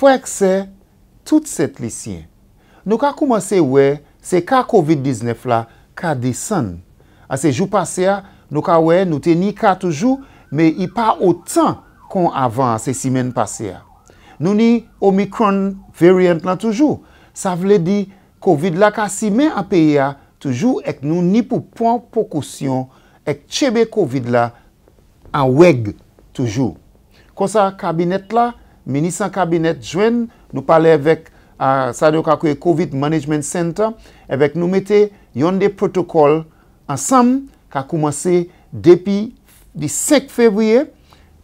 Fwa ek se, tout se tli siyen. Nou ka koumase we, se ka COVID-19 la, ka disan. A se jou pase ya, nou ka we, nou te ni ka toujou, me i pa otan kon avan se simen pase ya. Nou ni Omikron variant la toujou. Sa vle di, COVID la ka simen apeya toujou, ek nou ni pou pon pokousyon ek chebe COVID la, an weg toujou. Kosa kabinet la, Minisan kabinet jwen nou pale evèk ah, sa de yo kakwe COVID Management Center evèk nou metè yon de protokol ansam kakoumanse depi di sek fevriye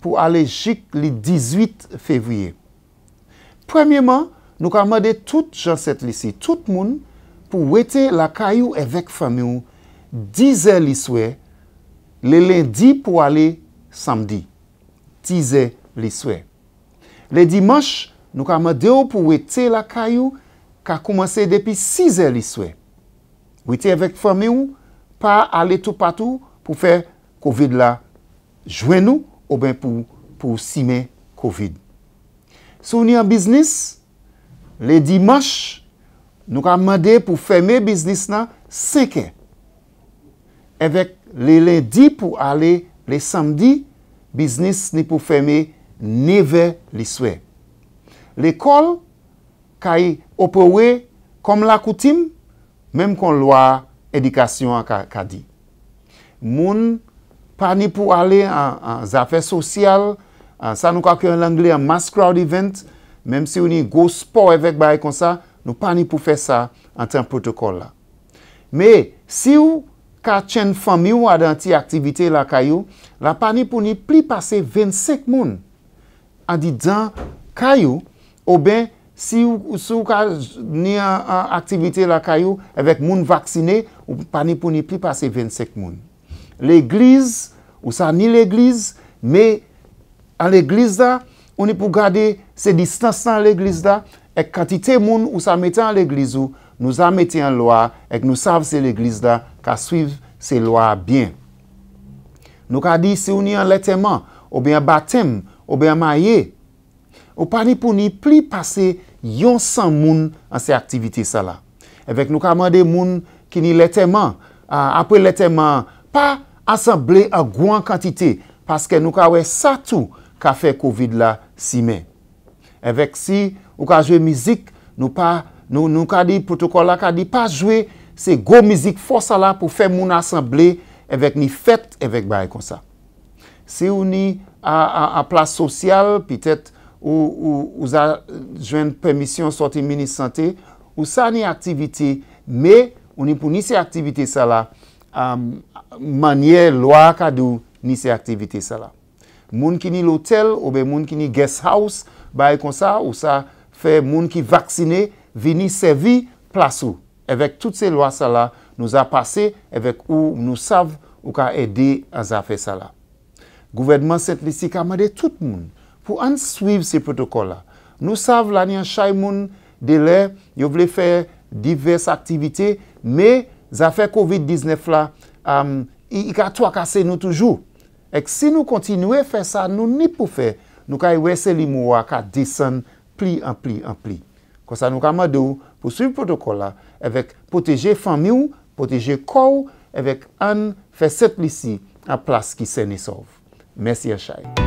pou ale jik li 18 fevriye. Premyèman nou kakwa mède tout jan set lisi, tout moun pou wète la kayou evèk fami ou dizè li swè le lendi pou ale samdi, dizè li swè. Le dimash, nou ka made ou pou we te la kayou ka koumanse depi 6 eliswe. We te evèk fèmè ou pa ale tout patou pou fè COVID la jwen nou ou ben pou simè COVID. Sou ni an biznis, le dimash, nou ka made pou fèmè biznis na 5 e. Evèk le ledi pou ale le samdi, biznis ni pou fèmè 5. Neve liswe. L'ekol kay opowe kom la koutim, mem kon lwa edikasyon ka di. Moun, pa ni pou ale an zafè sosyal, sa nou kwa kwen lang li an mass crowd event, mem si ou ni go sport evek bay kon sa, nou pa ni pou fe sa an ten protokol la. Me, si ou ka chen fami ou adanti aktivite la kayou, la pa ni pou ni pli pase 25 moun an di dan kayou, ou ben, si ou sa ou ka ni an aktivite la kayou, evek moun vaksine, ou pa ni pou ni pi pase 25 moun. L'eglise, ou sa ni l'eglise, me an l'eglise da, ou ni pou gade se distanse nan l'eglise da, ek katite moun ou sa mette an l'eglise ou, nou sa mette an loa, ek nou sav se l'eglise da, ka suive se loa bien. Nou ka di, si ou ni an leteman, ou ben batem, Ou be a maye, ou pa ni pou ni pli pase yon san moun an se aktivite sa la. Evek nou ka mande moun ki ni lete man, apwe lete man, pa asemble a gwan kantite. Paske nou ka wey satou ka fe kovid la si men. Evek si ou ka jwe mizik, nou ka di protokola ka di pa jwe se gwo mizik fosa la pou fe moun asemble evek ni fet evek baye konsa. Se ou ni a plas sosyal, pitet, ou ou za jwen premisyon sote mini-sante, ou sa ni aktivite. Me, ou ni pou ni se aktivite sa la, manye loa kadou ni se aktivite sa la. Moun ki ni lotel, ou be moun ki ni guest house, baye konsa, ou sa fe moun ki vaksine, vini sevi plasu, evek tout se loa sa la nou za pase, evek ou nou sav ou ka ede a za fe sa la. Gouvernement Sint-Lisi kamade tout moun pou an swiv se protokoll la. Nou sav lanyan chay moun dele, yo vle fe diverse aktivite, me zafè COVID-19 la, i ka twa kase nou toujou. Ek si nou kontinwe fe sa, nou ni pou fe, nou kay wese li mou waka desen pli an pli an pli. Kwa sa nou kamade ou pou swiv protokoll la, evek poteje fami ou, poteje kou, evek an fe Sint-Lisi an plas ki sene sov. Messi Achei. É